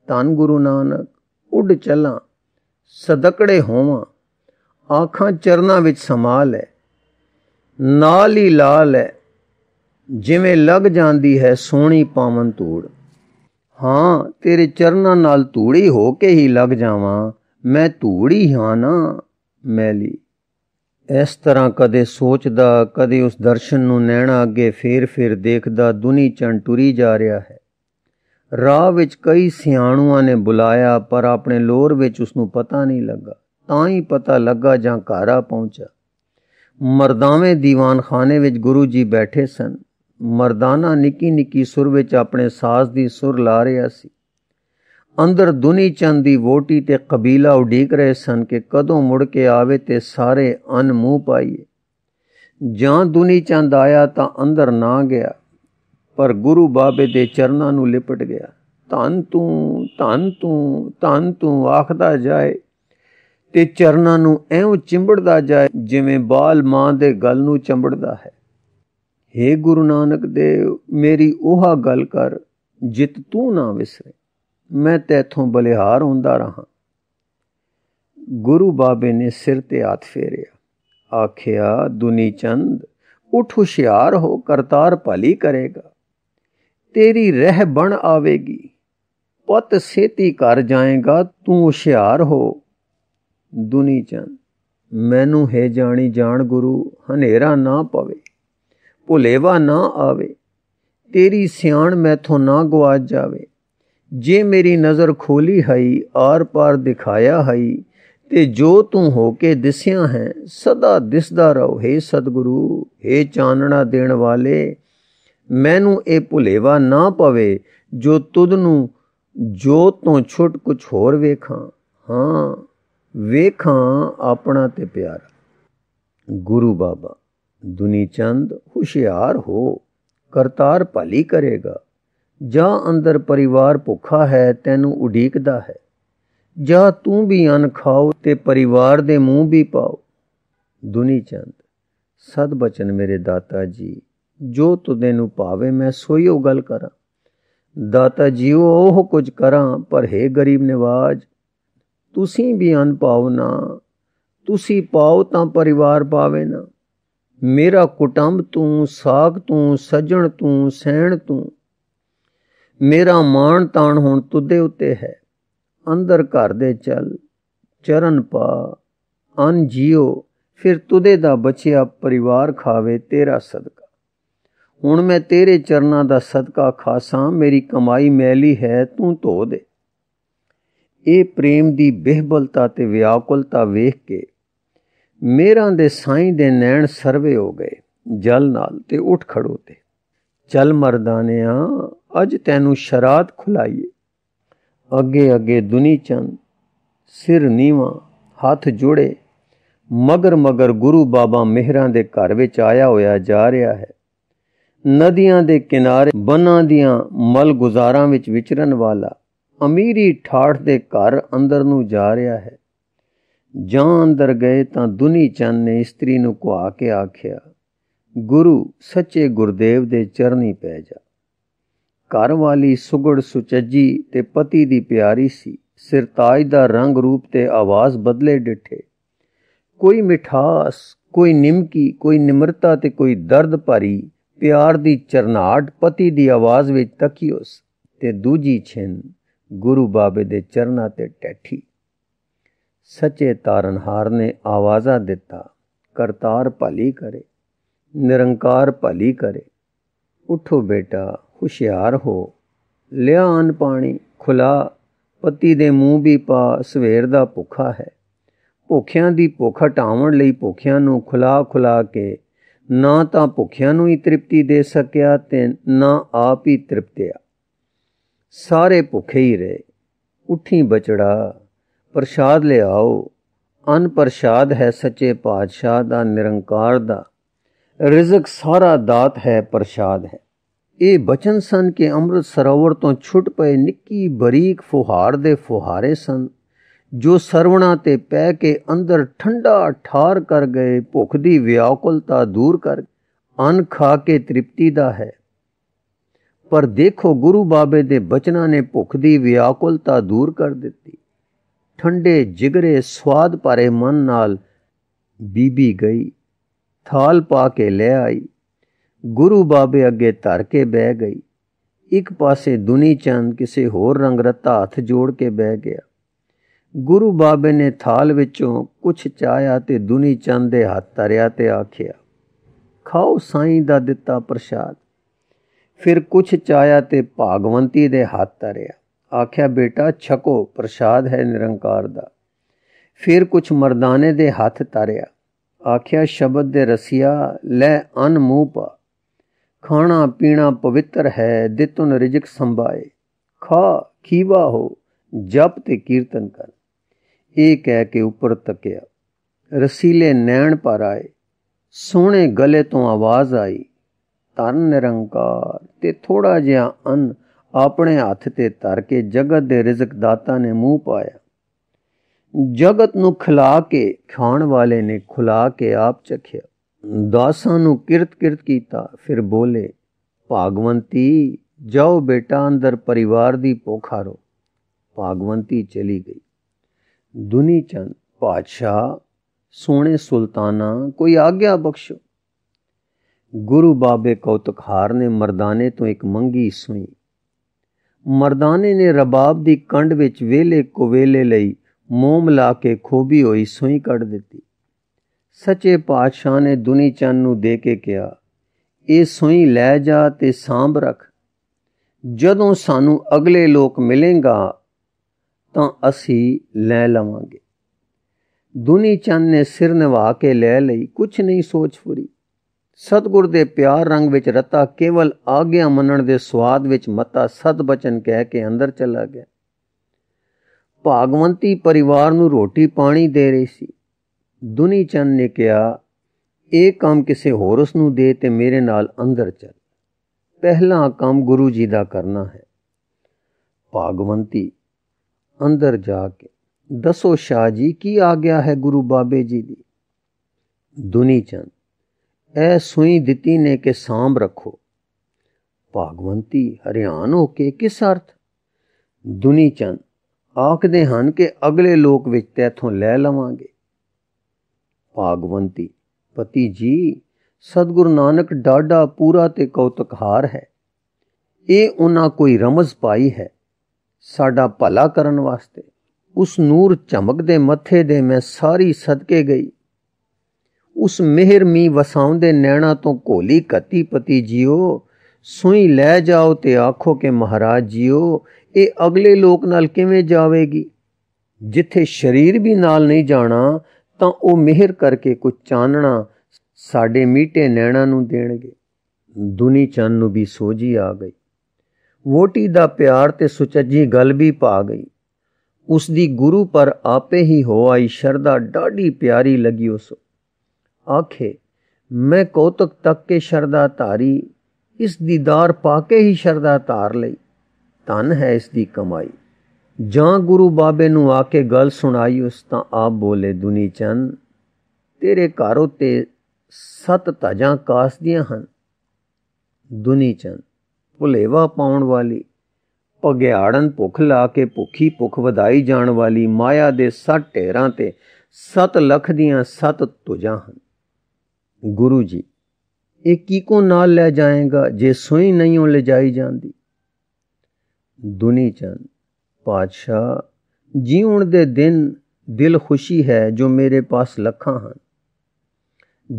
ਤਨ ਗੁਰੂ ਨਾਨਕ ਉੱਡ ਚੱਲਾਂ ਸਦਕੜੇ ਹੋਵਾਂ ਆਖਾਂ ਚਰਨਾ ਵਿੱਚ ਸਮਾ ਲੈ ਨਾਲ ਹੀ ਲਾਲ ਹੈ ਜਿਵੇਂ ਲੱਗ ਜਾਂਦੀ ਹੈ ਸੋਹਣੀ ਪਾਵਨ ਧੂੜ ਹਾਂ ਤੇਰੇ ਚਰਨਾਂ ਨਾਲ ਧੂੜੀ ਹੋ ਕੇ ਹੀ ਲੱਗ ਜਾਵਾਂ ਮੈਂ ਧੂੜੀ ਹਾਂ ਨਾ ਮੈਲੀ ਇਸ ਤਰ੍ਹਾਂ ਕਦੇ ਸੋਚਦਾ ਕਦੇ ਉਸ ਦਰਸ਼ਨ ਨੂੰ ਨੈਣਾ ਅੱਗੇ ਫੇਰ-ਫੇਰ ਦੇਖਦਾ ਦੁਨੀ ਚੰ ਟੁਰੀ ਜਾ ਰਿਹਾ ਹੈ ਰਾਹ ਵਿੱਚ ਕਈ ਸਿਆਣੂਆਂ ਨੇ ਬੁਲਾਇਆ ਪਰ ਆਪਣੇ ਲੋਰ ਵਿੱਚ ਉਸ ਨੂੰ ਪਤਾ ਨਹੀਂ ਲੱਗਾ ਤਾਂ ਹੀ ਪਤਾ ਲੱਗਾ ਜਾਂ ਘਾਰਾ ਪਹੁੰਚਾ ਮਰਦਾਵੇਂ ਦੀਵਾਨਖਾਨੇ ਵਿੱਚ ਗੁਰੂ ਜੀ ਬੈਠੇ ਸਨ ਮਰਦਾਨਾ ਨਿੱਕੀ ਨਿੱਕੀ ਸੁਰ ਵਿੱਚ ਆਪਣੇ ਸਾਜ਼ ਦੀ ਸੁਰ ਲਾ ਰਿਹਾ ਸੀ ਅੰਦਰ ਦੁਨੀ ਚੰਦ ਦੀ ਵੋਟੀ ਤੇ ਕਬੀਲਾ ਉਡੀਕ ਰਹੇ ਸਨ ਕਿ ਕਦੋਂ ਮੁੜ ਕੇ ਆਵੇ ਤੇ ਸਾਰੇ ਅਨ ਮੂੰਹ ਪਾਈਏ ਜਾਂ ਦੁਨੀ ਚੰਦ ਆਇਆ ਤਾਂ ਅੰਦਰ ਨਾ ਗਿਆ ਪਰ ਗੁਰੂ ਬਾਬੇ ਦੇ ਚਰਨਾਂ ਨੂੰ ਲਿਪਟ ਗਿਆ ਧੰ ਤੂੰ ਧੰ ਤੂੰ ਧੰ ਤੂੰ ਆਖਦਾ ਜਾਏ ਤੇ ਚਰਨਾਂ ਨੂੰ ਐਉਂ ਚਿੰਬੜਦਾ ਜਾਏ ਜਿਵੇਂ ਬਾਲ ਮਾਂ ਦੇ ਗਲ ਨੂੰ ਚੰਬੜਦਾ ਹੈ हे ਗੁਰੂ ਨਾਨਕ ਦੇਵ ਮੇਰੀ ਉਹ ਗੱਲ ਕਰ ਜਿਤ ਤੂੰ ਨਾ ਵਿਸਰੇ ਮੈਂ ਤੇਥੋਂ ਬਲਿਹਾਰ ਹੁੰਦਾ ਰਹਾ ਗੁਰੂ ਬਾਬੇ ਨੇ ਸਿਰ ਤੇ ਹੱਥ ਫੇਰਿਆ ਆਖਿਆ ਦੁਨੀ ਚੰਦ ਉਠ ਹੁਸ਼ਿਆਰ ਹੋ ਕਰਤਾਰ ਭਲੀ ਕਰੇਗਾ ਤੇਰੀ ਰਹਿ ਬਣ ਆਵੇਗੀ ਪੁੱਤ ਸੇਤੀ ਕਰ ਜਾਏਗਾ ਤੂੰ ਹੁਸ਼ਿਆਰ ਹੋ ਦੁਨੀ ਚੰਦ ਮੈਨੂੰ ਹੈ ਜਾਣੀ ਜਾਣ ਗੁਰੂ ਹਨੇਰਾ ਨਾ ਪਵੇ ਭੁਲੇਵਾ ਨਾ ਆਵੇ ਤੇਰੀ ਸਿਆਣ ਮੈਥੋਂ ਨਾ ਗਵਾਚ ਜਾਵੇ ਜੇ ਮੇਰੀ ਨਜ਼ਰ ਖੋਲੀ ਹਈ ਔਰ ਪਾਰ ਦਿਖਾਇਆ ਹਈ ਤੇ ਜੋ ਤੂੰ ਹੋ ਕੇ ਦਿਸਿਆ ਹੈ ਸਦਾ ਦਿਸਦਾ ਰਹੋ हे ਸਤਿਗੁਰੂ ਏ ਚਾਨਣਾ ਦੇਣ ਵਾਲੇ ਮੈਨੂੰ ਇਹ ਭੁਲੇਵਾ ਨਾ ਪਵੇ ਜੋ ਤੁਧ ਨੂੰ ਜੋ ਤੋਂ ਛੁੱਟ ਕੁਛ ਹੋਰ ਵੇਖਾਂ ਹਾਂ ਵੇਖਾਂ ਆਪਣਾ ਤੇ ਪਿਆਰਾ ਗੁਰੂ ਬਾਬਾ ਦੁਨੀ ਚੰਦ ਹੁਸ਼ਿਆਰ ਹੋ ਕਰਤਾਰ ਭਲੀ ਕਰੇਗਾ ਜਾਂ ਅੰਦਰ ਪਰਿਵਾਰ ਭੁੱਖਾ ਹੈ ਤੈਨੂੰ ਉਡੀਕਦਾ ਹੈ ਜਾਂ ਤੂੰ ਵੀ ਅਨ ਖਾਓ ਤੇ ਪਰਿਵਾਰ ਦੇ ਮੂੰਹ ਵੀ ਪਾਓ ਦੁਨੀ ਚੰਦ ਸਦ ਬਚਨ ਮੇਰੇ ਦਾਤਾ ਜੀ ਜੋ ਦੇਨੂ ਪਾਵੇ ਮੈਂ ਸੋਈ ਉਹ ਗੱਲ ਕਰਾਂ ਦਾਤਾ ਜੀ ਉਹ ਕੁਝ ਕਰਾਂ ਪਰ ਹੈ ਗਰੀਬ ਨਿਵਾਜ ਤੁਸੀਂ ਵੀ ਅਨ ਪਾਓ ਨਾ ਤੁਸੀਂ ਪਾਓ ਤਾਂ ਪਰਿਵਾਰ ਪਾਵੇ ਨਾ ਮੇਰਾ ਕੁਟੰਬ ਤੂੰ ਸਾਖ ਤੂੰ ਸੱਜਣ ਤੂੰ ਸਹਿਣ ਤੂੰ ਮੇਰਾ ਮਾਣ ਤਾਣ ਹੁਣ ਤੁਦੇ ਉੱਤੇ ਹੈ ਅੰਦਰ ਘਰ ਦੇ ਚਲ ਚਰਨ ਪਾ ਅਨ ਜਿਓ ਫਿਰ ਤੁਦੇ ਦਾ ਬਚਿਆ ਪਰਿਵਾਰ ਖਾਵੇ ਤੇਰਾ ਸਦਕਾ ਹੁਣ ਮੈਂ ਤੇਰੇ ਚਰਨਾਂ ਦਾ ਸਦਕਾ ਖਾਸਾਂ ਮੇਰੀ ਕਮਾਈ ਮੈਲੀ ਹੈ ਤੂੰ ਧੋ ਦੇ ਇਹ ਪ੍ਰੇਮ ਦੀ ਬਹਿਬਲਤਾ ਤੇ ਵਿਆਕੁਲਤਾ ਵੇਖ ਕੇ ਮੇਰਾਂ ਦੇ ਸਾਈਂ ਦੇ ਨੈਣ ਸਰਵੇ ਹੋ ਗਏ ਜਲ ਨਾਲ ਤੇ ਉੱਠ ਖੜੋ ਤੇ ਚਲ ਮਰਦਾਨਿਆਂ ਅੱਜ ਤੈਨੂੰ ਸ਼ਰਾਤ ਖੁਲਾਈਏ ਅੱਗੇ ਅੱਗੇ ਦੁਨੀ ਚੰਦ ਸਿਰ ਨੀਵਾ ਹੱਥ ਜੋੜੇ ਮਗਰ ਮਗਰ ਗੁਰੂ ਬਾਬਾ ਮਿਹਰਾਂ ਦੇ ਘਰ ਵਿੱਚ ਆਇਆ ਹੋਇਆ ਜਾ ਰਿਹਾ ਹੈ ਨਦੀਆਂ ਦੇ ਕਿਨਾਰੇ ਬਨਾਂ ਦੀਆਂ ਮਲ ਗੁਜ਼ਾਰਾਂ ਵਿੱਚ ਵਿਚਰਨ ਵਾਲਾ ਅਮੀਰੀ ਠਾਠ ਦੇ ਘਰ ਅੰਦਰ ਨੂੰ ਜਾ ਰਿਹਾ ਹੈ ਜਾਂ ਅੰਦਰ ਗਏ ਤਾਂ ਦੁਨੀ ਚੰਦ ਨੇ ਇਸਤਰੀ ਨੂੰ ਕੁਆ ਕੇ ਆਖਿਆ ਗੁਰੂ ਸੱਚੇ ਗੁਰਦੇਵ ਦੇ ਚਰਨੀ ਪੈ ਜਾ ਘਰ ਵਾਲੀ ਸੁਗੜ ਸੁਚੱਜੀ ਤੇ ਪਤੀ ਦੀ ਪਿਆਰੀ ਸੀ ਸਿਰਤਾਜ ਦਾ ਰੰਗ ਰੂਪ ਤੇ ਆਵਾਜ਼ ਬਦਲੇ ਡਿਠੇ ਕੋਈ ਮਿਠਾਸ ਕੋਈ ਨਿਮਕੀ ਕੋਈ ਨਿਮਰਤਾ ਤੇ ਕੋਈ ਦਰਦ ਭਰੀ ਪਿਆਰ ਦੀ ਚਰਨਾਟ ਪਤੀ ਦੀ ਆਵਾਜ਼ ਵਿੱਚ ਤੱਕੀ ਉਸ ਤੇ ਦੂਜੀ ਛਿੰ ਗੁਰੂ ਬਾਬੇ ਦੇ ਚਰਨਾਂ ਤੇ ਟੈਠੀ ਸੱਚੇ ਤਾਰਨਹਾਰ ਨੇ ਆਵਾਜ਼ਾ ਦਿੱਤਾ ਕਰਤਾਰ ਭਲੀ ਕਰੇ ਨਿਰੰਕਾਰ ਭਲੀ ਕਰੇ ਉਠੋ ਬੇਟਾ ਹੁਸ਼ਿਆਰ ਹੋ ਲਿਆਨ ਪਾਣੀ ਖੁਲਾ ਪਤੀ ਦੇ ਮੂੰਹ ਵੀ ਪਾ ਸਵੇਰ ਦਾ ਭੁੱਖਾ ਹੈ ਭੁੱਖਿਆਂ ਦੀ ਭੁੱਖ ਟਾਉਣ ਲਈ ਭੁੱਖਿਆਂ ਨੂੰ ਖੁਲਾ ਖੁਲਾ ਕੇ ਨਾ ਤਾਂ ਭੁੱਖਿਆਂ ਨੂੰ ਹੀ ਤ੍ਰਿਪਤੀ ਦੇ ਸਕਿਆ ਤੇ ਨਾ ਆਪ ਹੀ ਤ੍ਰਿਪਤਿਆ ਸਾਰੇ ਭੁੱਖੇ ਹੀ ਰਹੇ ਉਠੀ ਬਚੜਾ ਪ੍ਰਸ਼ਾਦ ਲਿਆਓ ਅਨ ਪ੍ਰਸ਼ਾਦ ਹੈ ਸੱਚੇ ਪਾਤਸ਼ਾਹ ਦਾ ਨਿਰੰਕਾਰ ਦਾ ਰਿਜ਼ਕ ਸਾਰਾ ਦਾਤ ਹੈ ਪ੍ਰਸ਼ਾਦ ਹੈ ਇਹ ਬਚਨ ਸਨ ਕਿ ਅੰਮ੍ਰਿਤ ਸਰੋਵਰ ਤੋਂ ਛੁੱਟ ਪਏ ਨਿੱਕੀ ਬਰੀਕ ਫੁਹਾਰ ਦੇ ਫੁਹਾਰੇ ਸਨ ਜੋ ਸਰਵਣਾ ਤੇ ਪੈ ਕੇ ਅੰਦਰ ਠੰਡਾ ਠਾਰ ਕਰ ਗਏ ਭੁੱਖ ਦੀ ਵਿਆਕੁਲਤਾ ਦੂਰ ਕਰ ਅਨ ਖਾ ਕੇ ਤ੍ਰਿਪਤੀ ਦਾ ਹੈ ਪਰ ਦੇਖੋ ਗੁਰੂ ਬਾਬੇ ਦੇ ਬਚਨਾਂ ਨੇ ਭੁੱਖ ਦੀ ਵਿਆਕੁਲਤਾ ਦੂਰ ਕਰ ਦਿੱਤੀ ਠੰਡੇ ਜਿਗਰੇ ਸਵਾਦ ਭਰੇ ਮਨ ਨਾਲ ਬੀਬੀ ਗਈ ਥਾਲ ਪਾ ਕੇ ਲੈ ਆਈ ਗੁਰੂ ਬਾਬੇ ਅੱਗੇ ਧਰ ਕੇ ਬਹਿ ਗਈ ਇੱਕ ਪਾਸੇ ਦੁਨੀ ਚੰਦ ਕਿਸੇ ਹੋਰ ਰੰਗ ਰਤਾ ਹੱਥ ਜੋੜ ਕੇ ਬਹਿ ਗਿਆ ਗੁਰੂ ਬਾਬੇ ਨੇ ਥਾਲ ਵਿੱਚੋਂ ਕੁਝ ਚਾਇਆ ਤੇ ਦੁਨੀ ਚੰਦ ਦੇ ਹੱਥ ਧਰਿਆ ਤੇ ਆਖਿਆ ਖਾਓ ਸਾਈਂ ਦਾ ਦਿੱਤਾ ਪ੍ਰਸ਼ਾਦ ਫਿਰ ਕੁਝ ਚਾਇਆ ਤੇ ਭਾਗਵੰਤੀ ਦੇ ਹੱਥ ਧਰਿਆ ਆਖਿਆ ਬੇਟਾ ਛਕੋ ਪ੍ਰਸ਼ਾਦ ਹੈ ਨਿਰੰਕਾਰ ਦਾ ਫਿਰ ਕੁਝ ਮਰਦਾਨੇ ਦੇ ਹੱਥ ਧਰਿਆ ਆਖਿਆ ਸ਼ਬਦ ਦੇ ਰਸੀਆ ਲੈ ਅਨਮੂਪਾ ਖਾਣਾ ਪੀਣਾ ਪਵਿੱਤਰ ਹੈ ਦਿੱਤੁਨ ਰਿਜਕ ਸੰਭਾਏ ਖਾ ਖੀਵਾ ਹੋ ਜਪ ਤੇ ਕੀਰਤਨ ਕਰ ਇਹ ਕਹਿ ਕੇ ਉੱਪਰ ਤੱਕਿਆ ਰਸੀਲੇ ਨੈਣ ਪਰ ਆਏ ਸੋਹਣੇ ਗਲੇ ਤੋਂ ਆਵਾਜ਼ ਆਈ ਤਨ ਨਿਰੰਕਾਰ ਤੇ ਥੋੜਾ ਜਿਹਾ ਅੰਨ ਆਪਣੇ ਹੱਥ ਤੇ ਧਰ ਕੇ ਜਗਤ ਦੇ ਰਿਜ਼ਕ ਦਾਤਾ ਨੇ ਮੂੰਹ ਪਾਇਆ ਜਗਤ ਨੂੰ ਖਿਲਾ ਕੇ ਖਾਣ ਵਾਲੇ ਨੇ ਖੁਲਾ ਕੇ ਆਪ ਚਖਿਆ ਦਾਸਾਂ ਨੂੰ ਕਿਰਤ ਕਿਰਤ ਕੀਤਾ ਫਿਰ ਬੋਲੇ ਭਾਗਵੰਤੀ ਜਾਓ ਬੇਟਾ ਅੰਦਰ ਪਰਿਵਾਰ ਦੀ ਰੋ ਭਾਗਵੰਤੀ ਚਲੀ ਗਈ ਦੁਨੀ ਚੰਦ ਪਾਤਸ਼ਾਹ ਸੋਹਣੇ ਸੁਲਤਾਨਾ ਕੋਈ ਆਗਿਆ ਬਖਸ਼ੋ ਗੁਰੂ ਬਾਬੇ ਕੌਤਖਾਰ ਨੇ ਮਰਦਾਨੇ ਤੋਂ ਇੱਕ ਮੰਗੀ ਸੁਣੀ ਮਰਦਾਨੇ ਨੇ ਰਬਾਬ ਦੀ ਕੰਡ ਵਿੱਚ ਵੇਲੇ ਕੋਵੇਲੇ ਲਈ ਮੋਮ ਲਾ ਕੇ ਖੋਬੀ ਹੋਈ ਸੂਈ ਕੱਢ ਦਿੱਤੀ ਸੱਚੇ ਪਾਤਸ਼ਾਹ ਨੇ ਦੁਨੀ ਚੰਨ ਨੂੰ ਦੇ ਕੇ ਕਿਹਾ ਇਹ ਸੋਈ ਲੈ ਜਾ ਤੇ ਸਾਂਭ ਰੱਖ ਜਦੋਂ ਸਾਨੂੰ ਅਗਲੇ ਲੋਕ ਮਿਲੇਗਾ ਤਾਂ ਅਸੀਂ ਲੈ ਲਵਾਂਗੇ ਦੁਨੀ ਚੰਨ ਨੇ ਸਿਰ ਨਿਵਾ ਕੇ ਲੈ ਲਈ ਕੁਝ ਨਹੀਂ ਸੋਚ ਫੁਰੀ ਸਤਗੁਰ ਦੇ ਪਿਆਰ ਰੰਗ ਵਿੱਚ ਰਤਾ ਕੇਵਲ ਆਗਿਆ ਮੰਨਣ ਦੇ ਸਵਾਦ ਵਿੱਚ ਮਤਾ ਸਤ ਬਚਨ ਕਹਿ ਕੇ ਅੰਦਰ ਚਲਾ ਗਿਆ ਭਾਗਵੰਤੀ ਪਰਿਵਾਰ ਨੂੰ ਰੋਟੀ ਪਾਣੀ ਦੇ ਰਹੀ ਸੀ ਦੁਨੀ ਚੰਦ ਨੇ ਕਿਹਾ ਇਹ ਕੰਮ ਕਿਸੇ ਹੋਰ ਉਸ ਨੂੰ ਦੇ ਤੇ ਮੇਰੇ ਨਾਲ ਅੰਦਰ ਚੱਲ ਪਹਿਲਾ ਕੰਮ ਗੁਰੂ ਜੀ ਦਾ ਕਰਨਾ ਹੈ ਭਾਗਵੰਤੀ ਅੰਦਰ ਜਾ ਕੇ ਦੱਸੋ ਸ਼ਾਹ ਜੀ ਕੀ ਆ ਗਿਆ ਹੈ ਗੁਰੂ ਬਾਬੇ ਜੀ ਦੀ ਦੁਨੀ ਚੰਦ ਐ ਸੂਈ ਦਿੱਤੀ ਨੇ ਕਿ ਸਾਂਭ ਰੱਖੋ ਭਾਗਵੰਤੀ ਹਰਿਆਣ ਹੋ ਕੇ ਕਿਸ ਅਰਥ ਦੁਨੀ ਚੰਦ ਆਖਦੇ ਹਨ ਕਿ ਅਗਲੇ ਲੋਕ ਵਿੱਚ ਤੇ ਇਥੋਂ ਲੈ ਲਵਾਂਗੇ ਭਾਗਵੰਤੀ ਪਤੀ ਜੀ ਸਤਗੁਰ ਨਾਨਕ ਡਾਡਾ ਪੂਰਾ ਤੇ ਕੌਤਕਹਾਰ ਹੈ ਇਹ ਉਹਨਾਂ ਕੋਈ ਰਮਜ਼ ਪਾਈ ਹੈ ਸਾਡਾ ਭਲਾ ਕਰਨ ਵਾਸਤੇ ਉਸ ਨੂਰ ਚਮਕ ਦੇ ਮੱਥੇ ਦੇ ਮੈਂ ਸਾਰੀ ਸਦਕੇ ਗਈ ਉਸ ਮਿਹਰ ਮੀ ਵਸਾਉਂਦੇ ਨੈਣਾ ਤੋਂ ਕੋਲੀ ਕਤੀ ਪਤੀ ਜੀਓ ਸੂਈ ਲੈ ਜਾਓ ਤੇ ਆਖੋ ਕਿ ਮਹਾਰਾਜ ਜੀਓ ਇਹ ਅਗਲੇ ਲੋਕ ਨਾਲ ਕਿਵੇਂ ਜਾਵੇਗੀ ਜਿੱਥੇ ਸਰੀਰ ਵੀ ਨਾਲ ਨਹੀਂ ਜਾਣਾ ਤਾਂ ਉਹ ਮਿਹਰ ਕਰਕੇ ਕੁਝ ਚਾਨਣਾ ਸਾਡੇ ਮੀਟੇ ਨੈਣਾ ਨੂੰ ਦੇਣਗੇ ਦੁਨੀ ਚੰਨ ਨੂੰ ਵੀ ਸੋਜੀ ਆ ਗਈ ਵੋਟੀ ਦਾ ਪਿਆਰ ਤੇ ਸੁਚੱਜੀ ਗੱਲ ਵੀ ਪਾ ਗਈ ਉਸ ਦੀ ਗੁਰੂ ਪਰ ਆਪੇ ਹੀ ਹੋ ਆਈ ਸ਼ਰਦਾ ਡਾਢੀ ਪਿਆਰੀ ਲੱਗੀ ਉਸ ਆਖੇ ਮੈਂ ਕੋਤਕ ਤੱਕ ਕੇ ਸ਼ਰਦਾ ਧਾਰੀ ਇਸ ਦੀਦਾਰ ਪਾ ਕੇ ਹੀ ਸ਼ਰਦਾ ਧਾਰ ਲਈ ਤਨ ਹੈ ਇਸ ਦੀ ਕਮਾਈ ਜਾਂ ਗੁਰੂ ਬਾਬੇ ਨੂੰ ਆ ਕੇ ਗੱਲ ਸੁਣਾਈ ਉਸ ਤਾਂ ਆਪ ਬੋਲੇ ਦੁਨੀ ਚੰਦ ਤੇਰੇ ਘਰ ਉਤੇ ਸਤ ਤਜਾਂ ਕਾਸਦੀਆਂ ਹਨ ਦੁਨੀ ਚੰਦ ਭੁਲੇਵਾ ਪਾਉਣ ਵਾਲੀ ਭਗਿਆੜਨ ਭੁੱਖ ਲਾ ਕੇ ਭੁੱਖੀ ਭੁੱਖ ਵਧਾਈ ਜਾਣ ਵਾਲੀ ਮਾਇਆ ਦੇ ਸੱਟ ਢੇਰਾਂ ਤੇ ਸਤ ਲਖ ਦੀਆਂ ਸਤ ਤੁਜਾਂ ਹਨ ਗੁਰੂ ਜੀ ਇਹ ਕੀ ਕੋ ਨਾਲ ਲੈ ਜਾਏਗਾ ਜੇ ਸੋਈ ਨਹੀਂ ਉਹ ਲੈ ਜਾਈ ਜਾਂਦੀ ਦੁਨੀ ਚੰਦ ਪਾਤਸ਼ਾਹ ਜੀਉਣ ਦੇ ਦਿਨ ਦਿਲ ਖੁਸ਼ੀ ਹੈ ਜੋ ਮੇਰੇ ਪਾਸ ਲੱਖਾਂ ਹਨ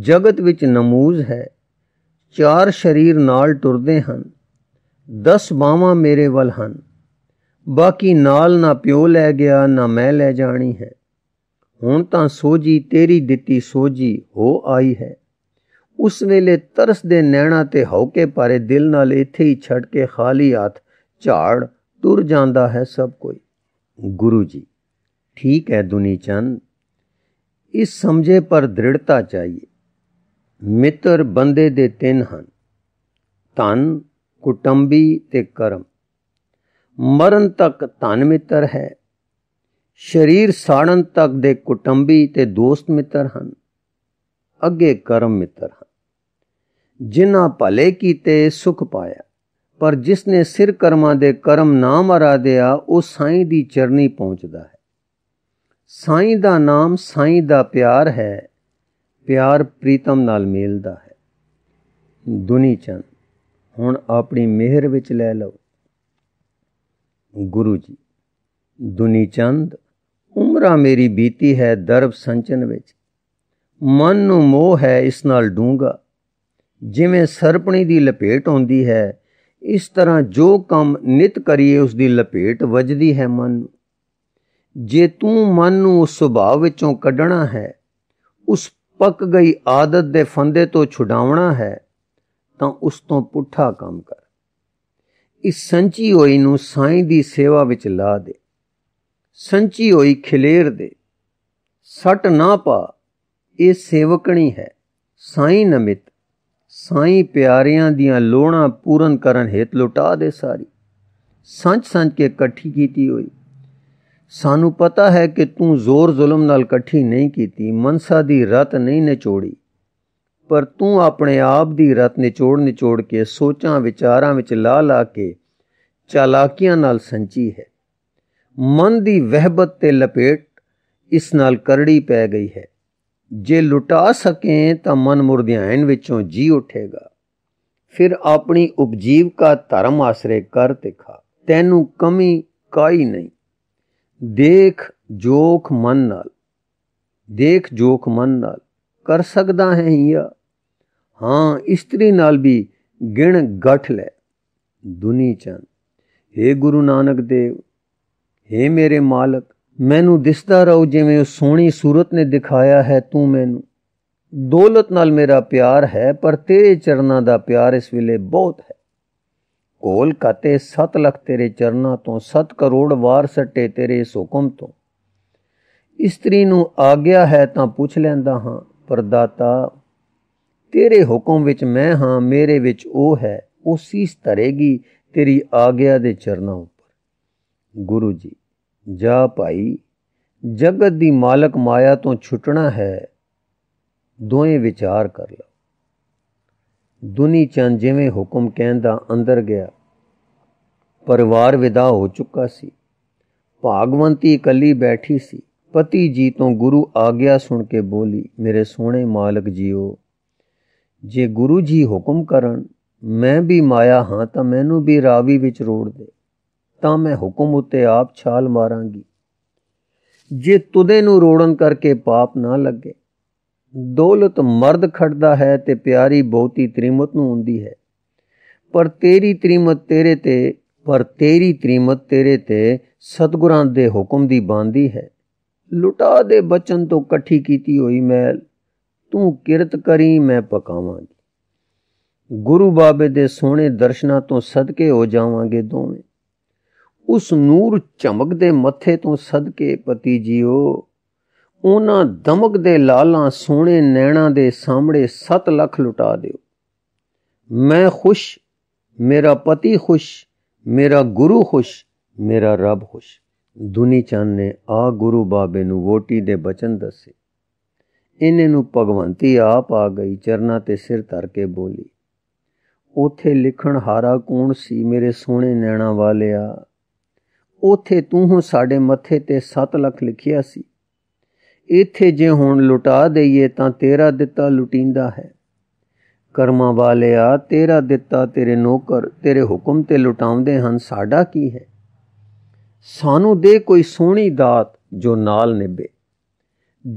ਜਗਤ ਵਿੱਚ ਨਮੂਜ਼ ਹੈ ਚਾਰ ਸ਼ਰੀਰ ਨਾਲ ਟੁਰਦੇ ਹਨ 10 ਬਾਵਾ ਮੇਰੇ ਵੱਲ ਹਨ ਬਾਕੀ ਨਾਲ ਨਾ ਪਿਓ ਲੈ ਗਿਆ ਨਾ ਮੈਂ ਲੈ ਜਾਣੀ ਹੈ ਹੁਣ ਤਾਂ ਸੋਜੀ ਤੇਰੀ ਦਿੱਤੀ ਸੋਜੀ ਹੋ ਆਈ ਹੈ ਉਸ ਵੇਲੇ ਤਰਸ ਦੇ ਨੈਣਾ ਤੇ ਹੌਕੇ ਪਾਰੇ ਦਿਲ ਨਾਲ ਇੱਥੇ ਹੀ ਛੱਡ ਕੇ ਖਾਲੀ ਹੱਥ ਝਾੜ ਤੁਰ ਜਾਂਦਾ ਹੈ ਸਭ ਕੋਈ ਗੁਰੂ ਜੀ ਠੀਕ ਹੈ ਦੁਨੀ ਚੰਦ ਇਸ ਸਮਝੇ ਪਰ ਦ੍ਰਿੜਤਾ ਚਾਹੀਏ ਮਿੱਤਰ ਬੰਦੇ ਦੇ ਤਿੰਨ ਹਨ ਧਨ ਕੁਟੰਬੀ ਤੇ ਕਰਮ ਮਰਨ ਤੱਕ ਧਨ ਮਿੱਤਰ ਹੈ ਸਰੀਰ ਸਾੜਨ ਤੱਕ ਦੇ ਕੁਟੰਬੀ ਤੇ ਦੋਸਤ ਮਿੱਤਰ ਹਨ ਅੱਗੇ ਕਰਮ ਮਿੱਤਰ ਹਨ ਜਿਨ੍ਹਾਂ ਭਲੇ ਕੀਤੇ ਸੁਖ ਪਾਇਆ ਪਰ ਜਿਸ ਨੇ ਸਿਰ ਕਰਮਾਂ ਦੇ ਕਰਮ ਨਾ ਮਰਾ ਦਿਆ ਉਹ ਸਾਈਂ ਦੀ ਚਰਨੀ ਪਹੁੰਚਦਾ ਹੈ ਸਾਈਂ ਦਾ ਨਾਮ ਸਾਈਂ ਦਾ ਪਿਆਰ ਹੈ ਪਿਆਰ ਪ੍ਰੀਤਮ ਨਾਲ ਮੇਲਦਾ ਹੈ ਦੁਨੀ ਚੰਦ ਹੁਣ ਆਪਣੀ ਮਿਹਰ ਵਿੱਚ ਲੈ ਲਓ ਗੁਰੂ ਜੀ ਦੁਨੀ ਚੰਦ ਉਮਰਾ ਮੇਰੀ ਬੀਤੀ ਹੈ ਦਰਬ ਸੰਚਨ ਵਿੱਚ ਮਨ ਨੂੰ ਮੋਹ ਹੈ ਇਸ ਨਾਲ ਡੂੰਗਾ ਜਿਵੇਂ ਸਰਪਣੀ ਦੀ ਲਪੇਟ ਹੁੰਦੀ ਹੈ ਇਸ ਤਰ੍ਹਾਂ ਜੋ ਕੰਮ ਨਿਤ ਕਰੀਏ ਉਸ ਦੀ ਲਪੇਟ ਵੱਜਦੀ ਹੈ ਮਨ ਨੂੰ ਜੇ ਤੂੰ ਮਨ ਨੂੰ ਉਸ ਸੁਭਾਅ ਵਿੱਚੋਂ ਕੱਢਣਾ ਹੈ ਉਸ ਪੱਕ ਗਈ ਆਦਤ ਦੇ ਫੰਦੇ ਤੋਂ ਛੁਡਾਉਣਾ ਹੈ ਤਾਂ ਉਸ ਤੋਂ ਪੁੱਠਾ ਕੰਮ ਕਰ ਇਸ ਸੰਚੀ ਹੋਈ ਨੂੰ ਸਾਈਂ ਦੀ ਸੇਵਾ ਵਿੱਚ ਲਾ ਦੇ ਸੰਚੀ ਹੋਈ ਖਿਲੇਰ ਦੇ ਸੱਟ ਨਾ ਪਾ ਇਹ ਸੇਵਕਣੀ ਹੈ ਸਾਈਂ ਨਮਿਤ ਸਾਈਂ ਪਿਆਰਿਆਂ ਦੀਆਂ ਲੋਣਾ ਪੂਰਨ ਕਰਨ ਹਿਤ ਲੁਟਾ ਦੇ ਸਾਰੀ ਸੰਚ ਸੰਚ ਕੇ ਇਕੱਠੀ ਕੀਤੀ ਹੋਈ ਸਾਨੂੰ ਪਤਾ ਹੈ ਕਿ ਤੂੰ ਜ਼ੋਰ ਜ਼ੁਲਮ ਨਾਲ ਇਕੱਠੀ ਨਹੀਂ ਕੀਤੀ ਮਨਸਾ ਦੀ ਰਤ ਨਹੀਂ ਨਿਚੋੜੀ ਪਰ ਤੂੰ ਆਪਣੇ ਆਪ ਦੀ ਰਤ ਨਿਚੋੜ ਨਿਚੋੜ ਕੇ ਸੋਚਾਂ ਵਿਚਾਰਾਂ ਵਿੱਚ ਲਾ ਲਾ ਕੇ ਚਾਲਾਕੀਆਂ ਨਾਲ ਸੰਚੀ ਹੈ ਮਨ ਦੀ ਵਹਿਬਤ ਤੇ ਲਪੇਟ ਇਸ ਨਾਲ ਕਰੜੀ ਪੈ ਗਈ ਹੈ ਜੇ ਲੁਟਾ ਸਕੇ ਤਾਂ ਮਨ ਮੁਰਦਿਆਂ ਵਿੱਚੋਂ ਜੀ ਉਠੇਗਾ ਫਿਰ ਆਪਣੀ ਉਪਜੀਵਕਾ ਧਰਮ ਆਸਰੇ ਕਰ ਤਿਖਾ ਤੈਨੂੰ ਕਮੀ ਕਾਈ ਨਹੀਂ ਦੇਖ ਜੋਖ ਮਨ ਨਾਲ ਦੇਖ ਜੋਖ ਮਨ ਨਾਲ ਕਰ ਸਕਦਾ ਹੈ ਹਿਆ ਹਾਂ ਇਸਤਰੀ ਨਾਲ ਵੀ ਗਿਣ ਗੱਠ ਲੈ ਦੁਨੀ ਚੰਦ ਏ ਗੁਰੂ ਨਾਨਕ ਦੇਵ ਏ ਮੇਰੇ ਮਾਲਕ ਮੈਨੂੰ ਦਿਸਦਾ ਰਹੋ ਜਿਵੇਂ ਉਹ ਸੋਹਣੀ ਸੂਰਤ ਨੇ ਦਿਖਾਇਆ ਹੈ ਤੂੰ ਮੈਨੂੰ ਦੌਲਤ ਨਾਲ ਮੇਰਾ ਪਿਆਰ ਹੈ ਪਰ ਤੇਰੇ ਚਰਨਾਂ ਦਾ ਪਿਆਰ ਇਸ ਵੇਲੇ ਬਹੁਤ ਹੈ ਕੋਲ ਕਤੇ 7 ਲੱਖ ਤੇਰੇ ਚਰਨਾਂ ਤੋਂ 7 ਕਰੋੜ ਵਾਰ ਸੱਟੇ ਤੇਰੇ ਇਸ ਹੁਕਮ ਤੋਂ ਇਸਤਰੀ ਨੂੰ ਆਗਿਆ ਹੈ ਤਾਂ ਪੁੱਛ ਲੈਂਦਾ ਹਾਂ ਪਰਦਾਤਾ ਤੇਰੇ ਹੁਕਮ ਵਿੱਚ ਮੈਂ ਹਾਂ ਮੇਰੇ ਵਿੱਚ ਉਹ ਹੈ ਉਸੇ ਸੀਸ ਤੇਰੀ ਆਗਿਆ ਦੇ ਚਰਨਾਂ ਉੱਪਰ ਗੁਰੂ ਜੀ ਜਾ ਭਾਈ ਜਗਤ ਦੀ ਮਾਲਕ ਮਾਇਆ ਤੋਂ ਛੁੱਟਣਾ ਹੈ ਦੋਵੇਂ ਵਿਚਾਰ ਕਰ ਲਓ ਦੁਨੀ ਚੰਦ ਜਿਵੇਂ ਹੁਕਮ ਕਹਿੰਦਾ ਅੰਦਰ ਗਿਆ ਪਰਿਵਾਰ ਵਿਦਾ ਹੋ ਚੁੱਕਾ ਸੀ ਭਾਗਵੰਤੀ ਇਕੱਲੀ ਬੈਠੀ ਸੀ ਪਤੀ ਜੀ ਤੋਂ ਗੁਰੂ ਆਗਿਆ ਸੁਣ ਕੇ ਬੋਲੀ ਮੇਰੇ ਸੋਹਣੇ ਮਾਲਕ ਜੀਓ ਜੇ ਗੁਰੂ ਜੀ ਹੁਕਮ ਕਰਨ ਮੈਂ ਵੀ ਮਾਇਆ ਹਾਂ ਤਾਂ ਮੈਨੂੰ ਵੀ ਰਾਵੀ ਵਿੱਚ ਰੋੜ ਦੇ ਤਾਂ ਮੈਂ ਹੁਕਮ ਉਤੇ ਆਪ ਛਾਲ ਮਾਰਾਂਗੀ ਜੇ ਤੁਦੇ ਨੂੰ ਰੋੜਨ ਕਰਕੇ ਪਾਪ ਨਾ ਲੱਗੇ ਦੌਲਤ ਮਰਦ ਖੜਦਾ ਹੈ ਤੇ ਪਿਆਰੀ ਬਹੁਤੀ ਤ੍ਰਿਮਤ ਨੂੰ ਹੁੰਦੀ ਹੈ ਪਰ ਤੇਰੀ ਤ੍ਰਿਮਤ ਤੇਰੇ ਤੇ ਪਰ ਤੇਰੀ ਤ੍ਰਿਮਤ ਤੇਰੇ ਤੇ ਸਤਗੁਰਾਂ ਦੇ ਹੁਕਮ ਦੀ ਬਾਂਦੀ ਹੈ ਲੁਟਾ ਦੇ ਬਚਨ ਤੋਂ ਇਕੱਠੀ ਕੀਤੀ ਹੋਈ ਮੈਲ ਤੂੰ ਕਿਰਤ ਕਰੀ ਮੈਂ ਪਕਾਵਾਂਗੀ ਗੁਰੂ ਬਾਬੇ ਦੇ ਸੋਹਣੇ ਦਰਸ਼ਨਾਂ ਤੋਂ ਸਦਕੇ ਹੋ ਜਾਵਾਂਗੇ ਦੋਵੇਂ ਉਸ ਨੂਰ ਚਮਕ ਦੇ ਮੱਥੇ ਤੋਂ ਸਦਕੇ ਪਤੀ ਜੀਓ ਉਹਨਾਂ ਦਮਕ ਦੇ ਲਾਲਾਂ ਸੋਹਣੇ ਨੈਣਾਂ ਦੇ ਸਾਹਮਣੇ 7 ਲੱਖ ਲੁਟਾ ਦਿਓ ਮੈਂ ਖੁਸ਼ ਮੇਰਾ ਪਤੀ ਖੁਸ਼ ਮੇਰਾ ਗੁਰੂ ਖੁਸ਼ ਮੇਰਾ ਰੱਬ ਖੁਸ਼ ਦੁਨੀ ਚੰਨ ਨੇ ਆ ਗੁਰੂ ਬਾਬੇ ਨੂੰ ਵੋਟੀ ਦੇ ਬਚਨ ਦੱਸੇ ਇਹਨੇ ਨੂੰ ਭਗਵੰਤੀ ਆਪ ਆ ਗਈ ਚਰਨਾ ਤੇ ਸਿਰ ਧਰ ਕੇ ਬੋਲੀ ਉਥੇ ਲਿਖਣ ਹਾਰਾ ਕੌਣ ਸੀ ਮੇਰੇ ਸੋਹਣੇ ਨੈਣਾ ਵਾਲਿਆ ਉਥੇ ਤੂੰ ਹੋ ਸਾਡੇ ਮੱਥੇ ਤੇ 7 ਲੱਖ ਲਿਖਿਆ ਸੀ ਇਥੇ ਜੇ ਹੁਣ ਲੁਟਾ ਦਈਏ ਤਾਂ ਤੇਰਾ ਦਿੱਤਾ ਲੁਟਿੰਦਾ ਹੈ ਕਰਮਾਂ ਵਾਲਿਆ ਤੇਰਾ ਦਿੱਤਾ ਤੇਰੇ ਨੌਕਰ ਤੇਰੇ ਹੁਕਮ ਤੇ ਲੁਟਾਉਂਦੇ ਹਨ ਸਾਡਾ ਕੀ ਹੈ ਸਾਨੂੰ ਦੇ ਕੋਈ ਸੋਹਣੀ ਦਾਤ ਜੋ ਨਾਲ ਨਿਭੇ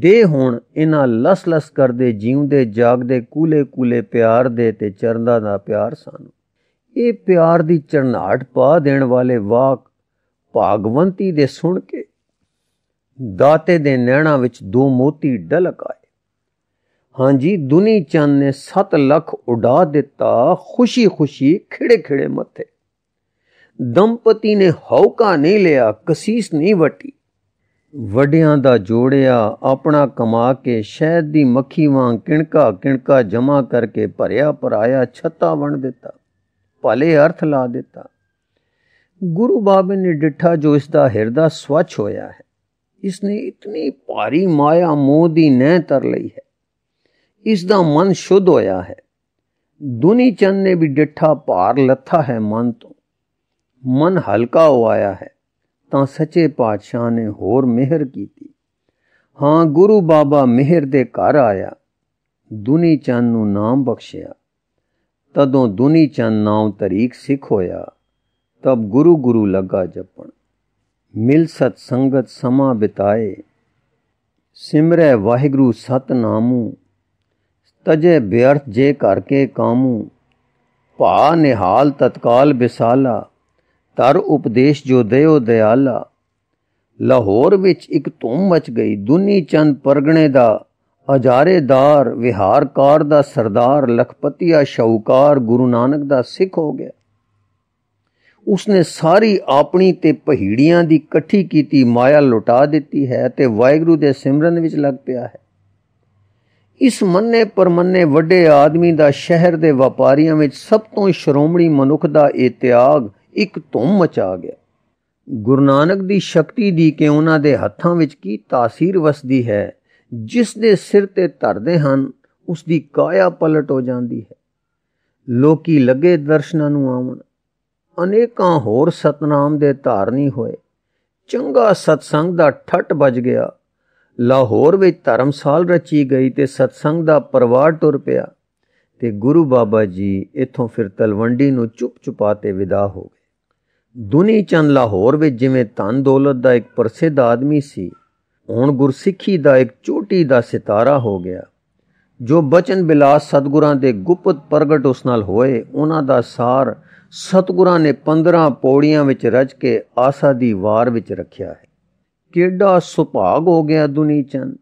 ਦੇ ਹੁਣ ਇਹਨਾਂ ਲਸ-ਲਸ ਕਰਦੇ ਜੀਉਂਦੇ ਜਾਗਦੇ ਕੂਲੇ-ਕੂਲੇ ਪਿਆਰ ਦੇ ਤੇ ਚਰਨਾਂ ਦਾ ਪਿਆਰ ਸਾਨੂੰ ਇਹ ਪਿਆਰ ਦੀ ਚਰਨਾਟ ਪਾ ਦੇਣ ਵਾਲੇ ਵਾਕ ਭਾਗਵੰਤੀ ਦੇ ਸੁਣ ਕੇ ਦਾਤੇ ਦੇ ਨੈਣਾ ਵਿੱਚ ਦੋ ਮੋਤੀ ਡਲਕ ਆਏ ਹਾਂਜੀ ਦੁਨੀ ਚੰਨ ਨੇ 7 ਲੱਖ ਉਡਾ ਦਿੱਤਾ ਖੁਸ਼ੀ-ਖੁਸ਼ੀ ਖਿੜੇ-ਖਿੜੇ ਮੱਥੇ ਦੰਪਤੀ ਨੇ ਹੌਕਾ ਨਹੀਂ ਲਿਆ ਕਸੀਸ ਨਹੀਂ ਵਟੀ ਵੱਡਿਆਂ ਦਾ ਜੋੜਿਆ ਆਪਣਾ ਕਮਾ ਕੇ ਸ਼ਹਿਦ ਦੀ ਮੱਖੀ ਵਾਂਗ ਕਿਣਕਾ ਕਿਣਕਾ ਜਮਾ ਕਰਕੇ ਭਰਿਆ ਪਰਾਇਆ ਛੱਤਾ ਵਣ ਦਿੱਤਾ ਭਲੇ ਅਰਥ ਲਾ ਦਿੱਤਾ ਗੁਰੂ ਬਾਬੇ ਨੇ ਡਿੱਠਾ ਜੋ ਇਸ ਦਾ ਹਿਰਦਾ ਸਵਚ ਹੋਇਆ ਹੈ ਇਸ ਨੇ ਇਤਨੀ ਭਾਰੀ ਮਾਇਆ ਮੋਹ ਦੀ ਨਹਿ ਤਰ ਲਈ ਹੈ ਇਸ ਦਾ ਮਨ ਸ਼ੁੱਧ ਹੋਇਆ ਹੈ ਦੁਨੀ ਚੰਦ ਨੇ ਵੀ ਡਿੱਠਾ ਭਾਰ ਲੱਥਾ ਹੈ ਮਨ ਤੋਂ ਮਨ ਹਲਕਾ ਹੋ ਆਇਆ ਹੈ ਤਾਂ ਸੱਚੇ ਪਾਤਸ਼ਾਹ ਨੇ ਹੋਰ ਮਿਹਰ ਕੀਤੀ ਹਾਂ ਗੁਰੂ ਬਾਬਾ ਮਿਹਰ ਦੇ ਘਰ ਆਇਆ ਦੁਨੀ ਚੰਦ ਨੂੰ ਨਾਮ ਬਖਸ਼ਿਆ ਤਦੋਂ ਦੁਨੀ ਚੰਦ ਨਾਮ ਤਰੀਕ ਸਿੱਖ ਹੋਇਆ ਤਬ ਗੁਰੂ ਗੁਰੂ ਲਗਾ ਜਪਣ ਮਿਲ ਸਤ ਸੰਗਤ ਸਮਾ ਬਿਤਾਏ ਸਿਮਰੈ ਵਾਹਿਗੁਰੂ ਸਤਨਾਮੂ ਤਜੇ ਬਿਅਰਥ ਜੇ ਘਰ ਕੇ ਕਾਮੂ ਭਾ ਨਿਹਾਲ ਤਤਕਾਲ ਵਿਸਾਲਾ ਤਰ ਉਪਦੇਸ਼ ਜੋ ਦਇਓ ਦਿਆਲਾ ਲਾਹੌਰ ਵਿੱਚ ਇੱਕ ਧੂਮ ਮਚ ਗਈ ਦੁਨੀ ਚੰਦ ਪਰਗਣੇ ਦਾ ਹਜ਼ਾਰੇਦਾਰ ਵਿਹਾਰਕਾਰ ਦਾ ਸਰਦਾਰ ਲਖਪਤੀਆ ਸ਼ੌਕਾਰ ਗੁਰੂ ਨਾਨਕ ਦਾ ਸਿੱਖ ਹੋ ਗਿਆ ਉਸਨੇ ਸਾਰੀ ਆਪਣੀ ਤੇ ਪਹੀੜੀਆਂ ਦੀ ਇਕੱਠੀ ਕੀਤੀ ਮਾਇਆ ਲੁਟਾ ਦਿੱਤੀ ਹੈ ਤੇ ਵਾਹਿਗੁਰੂ ਦੇ ਸਿਮਰਨ ਵਿੱਚ ਲੱਗ ਪਿਆ ਹੈ ਇਸ ਮੰਨੇ ਪਰਮੰਨੇ ਵੱਡੇ ਆਦਮੀ ਦਾ ਸ਼ਹਿਰ ਦੇ ਵਪਾਰੀਆਂ ਵਿੱਚ ਸਭ ਤੋਂ ਸ਼ਰੋਮਣੀ ਮਨੁੱਖ ਦਾ ਇਹ ਤਿਆਗ ਇੱਕ ਧੁੰਮ ਮਚਾ ਗਿਆ ਗੁਰੂ ਨਾਨਕ ਦੀ ਸ਼ਕਤੀ ਦੀ ਕਿ ਉਹਨਾਂ ਦੇ ਹੱਥਾਂ ਵਿੱਚ ਕੀ ਤਾਸੀਰ ਵਸਦੀ ਹੈ ਜਿਸ ਦੇ ਸਿਰ ਤੇ ਧਰਦੇ ਹਨ ਉਸ ਦੀ ਕਾਇਆ ਪਲਟ ਹੋ ਜਾਂਦੀ ਹੈ ਲੋਕੀ ਲੱਗੇ ਦਰਸ਼ਨਾਂ ਨੂੰ ਆਉਣ ਅਨੇਕਾਂ ਹੋਰ ਸਤਨਾਮ ਦੇ ਧਾਰਨੀ ਹੋਏ ਚੰਗਾ ਸਤਸੰਗ ਦਾ ਠੱਟ ਵੱਜ ਗਿਆ ਲਾਹੌਰ ਵਿੱਚ ਧਰਮਸਾਲ ਰਚੀ ਗਈ ਤੇ ਸਤਸੰਗ ਦਾ ਪਰਵਾਰ ਟੁਰ ਪਿਆ ਤੇ ਗੁਰੂ ਬਾਬਾ ਜੀ ਇੱਥੋਂ ਫਿਰ ਤਲਵੰਡੀ ਨੂੰ ਚੁੱਪ ਚੁਪਾ ਤੇ ਵਿਦਾ ਹੋ ਗਏ ਦੁਨੀ ਚੰਦ ਲਾਹੌਰ ਵਿੱਚ ਜਿਵੇਂ ਧਨ ਦੌਲਤ ਦਾ ਇੱਕ ਪ੍ਰਸਿੱਧ ਆਦਮੀ ਸੀ ਹੁਣ ਗੁਰਸਿੱਖੀ ਦਾ ਇੱਕ ਚੋਟੀ ਦਾ ਸਿਤਾਰਾ ਹੋ ਗਿਆ ਜੋ ਬਚਨ ਬਿਲਾਸ ਸਤਗੁਰਾਂ ਦੇ ਗੁਪਤ ਪ੍ਰਗਟ ਉਸ ਨਾਲ ਹੋਏ ਉਹਨਾਂ ਦਾ ਸਾਰ ਸਤਗੁਰਾਂ ਨੇ 15 ਪੌੜੀਆਂ ਵਿੱਚ ਰਚ ਕੇ ਆਸਾ ਦੀ ਵਾਰ ਵਿੱਚ ਰੱਖਿਆ ਹੈ ਕਿਹੜਾ ਸੁਭਾਗ ਹੋ ਗਿਆ ਦੁਨੀ ਚੰਦ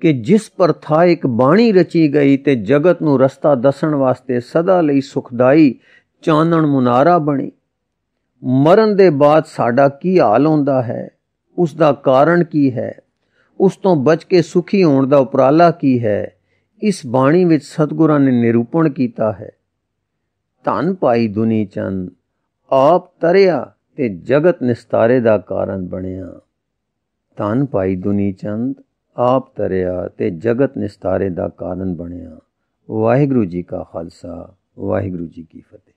ਕਿ ਜਿਸ ਪਰ ਥਾ ਇੱਕ ਬਾਣੀ ਰਚੀ ਗਈ ਤੇ ਜਗਤ ਨੂੰ ਰਸਤਾ ਦੱਸਣ ਵਾਸਤੇ ਸਦਾ ਲਈ ਸੁਖਦਾਈ ਚਾਨਣ ਮੁਨਾਰਾ ਬਣੀ ਮਰਨ ਦੇ ਬਾਅਦ ਸਾਡਾ ਕੀ ਹਾਲ ਹੁੰਦਾ ਹੈ ਉਸ ਦਾ ਕਾਰਨ ਕੀ ਹੈ ਉਸ ਤੋਂ ਬਚ ਕੇ ਸੁਖੀ ਹੋਣ ਦਾ ਉਪਰਾਲਾ ਕੀ ਹੈ ਇਸ ਬਾਣੀ ਵਿੱਚ ਸਤਿਗੁਰਾਂ ਨੇ ਨਿਰੂਪਣ ਕੀਤਾ ਹੈ ਧਨ ਪਾਈ ਦੁਨੀ ਚੰਦ ਆਪ ਤਰਿਆ ਤੇ ਜਗਤ ਨਿਸਤਾਰੇ ਦਾ ਕਾਰਨ ਬਣਿਆ ਧਨ ਪਾਈ ਦੁਨੀ ਚੰਦ ਆਪ ਤਰਿਆ ਤੇ ਜਗਤ ਨਿਸਤਾਰੇ ਦਾ ਕਾਰਨ ਬਣਿਆ ਵਾਹਿਗੁਰੂ ਜੀ ਕਾ ਖਾਲਸਾ ਵਾਹਿਗੁਰੂ ਜੀ ਕੀ ਫਤਿਹ